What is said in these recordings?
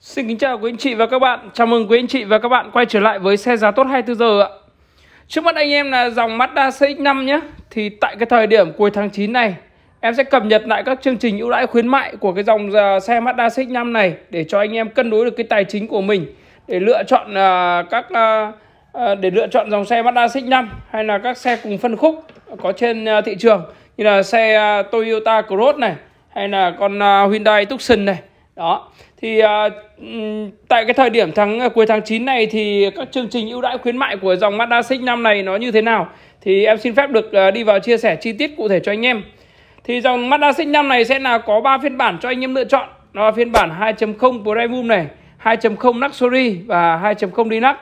Xin kính chào quý anh chị và các bạn Chào mừng quý anh chị và các bạn quay trở lại với xe giá tốt 24 giờ ạ Trước mắt anh em là dòng Mazda CX-5 nhé Thì tại cái thời điểm cuối tháng 9 này Em sẽ cập nhật lại các chương trình ưu đãi khuyến mại của cái dòng à, xe Mazda CX-5 này Để cho anh em cân đối được cái tài chính của mình Để lựa chọn uh, các à, để lựa chọn dòng xe Mazda CX-5 Hay là các xe cùng phân khúc có trên thị trường Như là xe Toyota Cross này Hay là con Hyundai Tucson này đó thì uh, tại cái thời điểm tháng à, cuối tháng 9 này thì các chương trình ưu đãi khuyến mại của dòng Mazda cx năm này nó như thế nào thì em xin phép được uh, đi vào chia sẻ chi tiết cụ thể cho anh em thì dòng Mazda cx năm này sẽ là có 3 phiên bản cho anh em lựa chọn đó là phiên bản 2.0 Premium này 2.0 Luxury và 2.0 Deluxe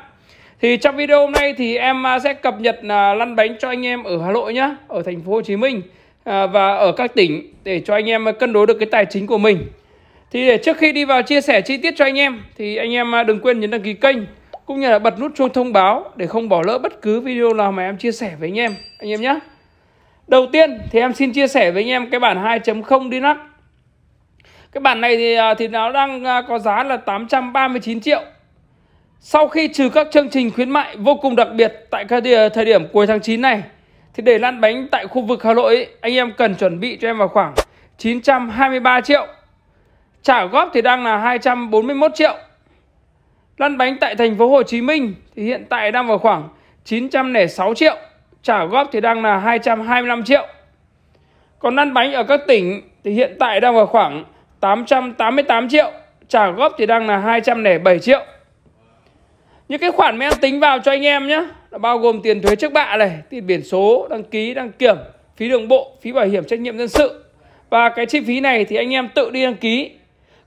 thì trong video hôm nay thì em sẽ cập nhật lăn bánh cho anh em ở Hà Nội nhá ở thành phố Hồ Chí Minh và ở các tỉnh để cho anh em cân đối được cái tài chính của mình thì để trước khi đi vào chia sẻ chi tiết cho anh em thì anh em à, đừng quên nhấn đăng ký kênh cũng như là bật nút chuông thông báo để không bỏ lỡ bất cứ video nào mà em chia sẻ với anh em anh em nhé. Đầu tiên thì em xin chia sẻ với anh em cái bản 2.0 Dinac. Cái bản này thì à, thì nó đang à, có giá là 839 triệu. Sau khi trừ các chương trình khuyến mại vô cùng đặc biệt tại các thời điểm cuối tháng 9 này thì để lăn bánh tại khu vực Hà Nội anh em cần chuẩn bị cho em vào khoảng 923 triệu Trả góp thì đang là 241 triệu. Lăn bánh tại thành phố Hồ Chí Minh thì hiện tại đang vào khoảng 906 triệu. Trả góp thì đang là 225 triệu. Còn lăn bánh ở các tỉnh thì hiện tại đang vào khoảng 888 triệu. Trả góp thì đang là 207 triệu. Những cái khoản men tính vào cho anh em nhé. Là bao gồm tiền thuế trước bạ này, tiền biển số, đăng ký, đăng kiểm, phí đường bộ, phí bảo hiểm trách nhiệm dân sự. Và cái chi phí này thì anh em tự đi đăng ký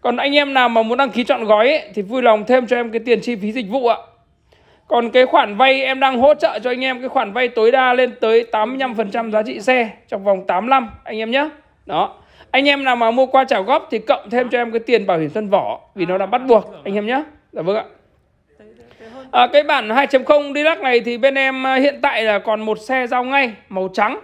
còn anh em nào mà muốn đăng ký chọn gói ấy, thì vui lòng thêm cho em cái tiền chi phí dịch vụ ạ còn cái khoản vay em đang hỗ trợ cho anh em cái khoản vay tối đa lên tới 85% giá trị xe trong vòng 8 năm anh em nhé. Đó. Anh em nào mà mua qua trả góp thì cộng thêm cho em cái tiền bảo hiểm thân vỏ vì nó là bắt buộc anh em nhé. Dạ vâng ạ. À, cái bản 2.0 Delac này thì bên em à, hiện tại là còn một xe giao ngay màu trắng.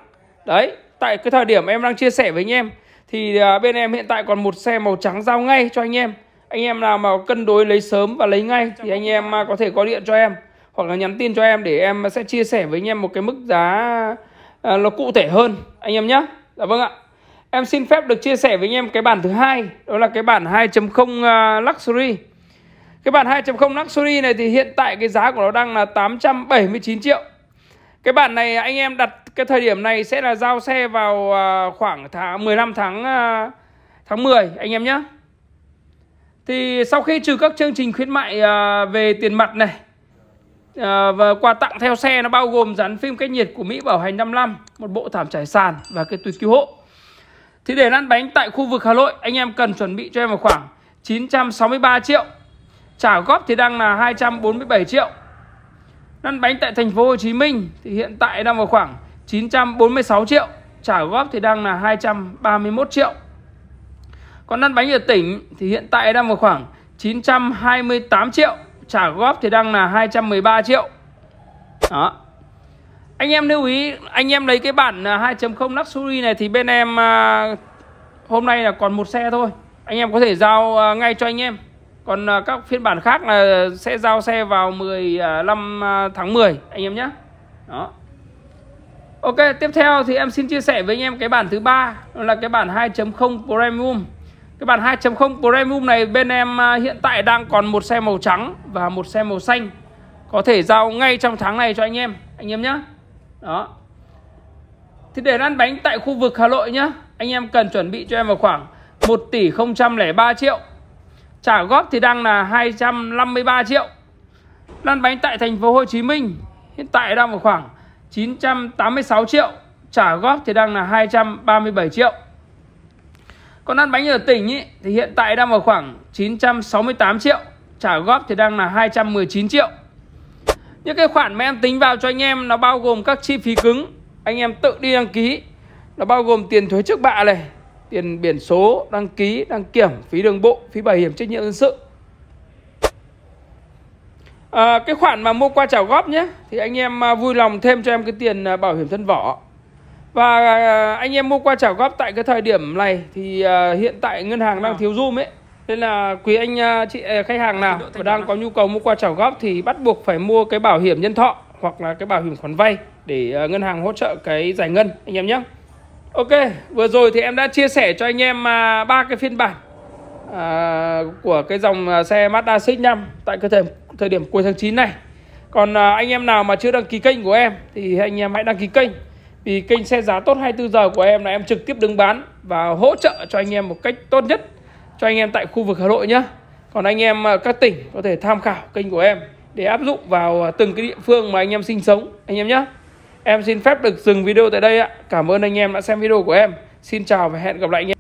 Đấy, tại cái thời điểm em đang chia sẻ với anh em thì à, bên em hiện tại còn một xe màu trắng giao ngay cho anh em anh em nào mà cân đối lấy sớm và lấy ngay thì anh em à, có thể gọi điện cho em hoặc là nhắn tin cho em để em sẽ chia sẻ với anh em một cái mức giá à, nó cụ thể hơn anh em nhé dạ vâng ạ em xin phép được chia sẻ với anh em cái bản thứ hai đó là cái bản 2.0 luxury cái bản 2.0 luxury này thì hiện tại cái giá của nó đang là 879 triệu cái bản này anh em đặt cái thời điểm này sẽ là giao xe vào à, khoảng tháng 15 tháng à, tháng 10 anh em nhé. Thì sau khi trừ các chương trình khuyến mại à, về tiền mặt này và quà tặng theo xe nó bao gồm dán phim cách nhiệt của Mỹ bảo hành 5 năm, một bộ thảm trải sàn và cái túi cứu hộ. Thì để lăn bánh tại khu vực Hà Nội, anh em cần chuẩn bị cho em vào khoảng 963 triệu. Trả góp thì đang là 247 triệu. Lăn bánh tại thành phố Hồ Chí Minh thì hiện tại đang vào khoảng 946 triệu Trả góp thì đang là 231 triệu Còn lăn bánh ở tỉnh thì hiện tại đang vào khoảng 928 triệu Trả góp thì đang là 213 triệu Đó Anh em lưu ý Anh em lấy cái bản 2.0 à, Luxury này Thì bên em à, Hôm nay là còn một xe thôi Anh em có thể giao à, ngay cho anh em còn các phiên bản khác là sẽ giao xe vào 15 tháng 10 anh em nhé. Đó. Ok, tiếp theo thì em xin chia sẻ với anh em cái bản thứ ba là cái bản 2.0 Premium. Cái bản 2.0 Premium này bên em à, hiện tại đang còn một xe màu trắng và một xe màu xanh. Có thể giao ngay trong tháng này cho anh em, anh em nhé. Đó. Thì để lăn bánh tại khu vực Hà Nội nhá, anh em cần chuẩn bị cho em vào khoảng 1 tỷ 003 triệu. Trả góp thì đang là 253 triệu. Lăn bánh tại thành phố Hồ Chí Minh hiện tại đang vào khoảng 986 triệu trả góp thì đang là 237 triệu còn ăn bánh ở tỉnh ý, thì hiện tại đang ở khoảng 968 triệu trả góp thì đang là 219 triệu những cái khoản mà em tính vào cho anh em nó bao gồm các chi phí cứng anh em tự đi đăng ký nó bao gồm tiền thuế trước bạ này tiền biển số đăng ký đăng kiểm phí đường bộ phí bảo hiểm trách nhiệm dân sự à, cái khoản mà mua qua trả góp nhé thì anh em à, vui lòng thêm cho em cái tiền à, bảo hiểm thân vỏ và à, anh em mua qua trả góp tại cái thời điểm này thì hiện tại ngân hàng đang ờ. thiếu zoom ấy nên là quý anh chị khách hàng nào mà đang có nhu cầu mua qua trả góp thì bắt buộc phải mua cái bảo hiểm nhân thọ hoặc là cái bảo hiểm khoản vay để ngân hàng hỗ trợ cái giải ngân anh em nhé. Ok, vừa rồi thì em đã chia sẻ cho anh em ba cái phiên bản của cái dòng xe Mazda CX-5 tại cơ thể thời điểm cuối tháng 9 này còn à, anh em nào mà chưa đăng ký kênh của em thì anh em hãy đăng ký kênh vì kênh xe giá tốt 24 giờ của em là em trực tiếp đứng bán và hỗ trợ cho anh em một cách tốt nhất cho anh em tại khu vực Hà Nội nhé còn anh em à, các tỉnh có thể tham khảo kênh của em để áp dụng vào à, từng cái địa phương mà anh em sinh sống anh em nhé em xin phép được dừng video tại đây ạ cảm ơn anh em đã xem video của em xin chào và hẹn gặp lại anh em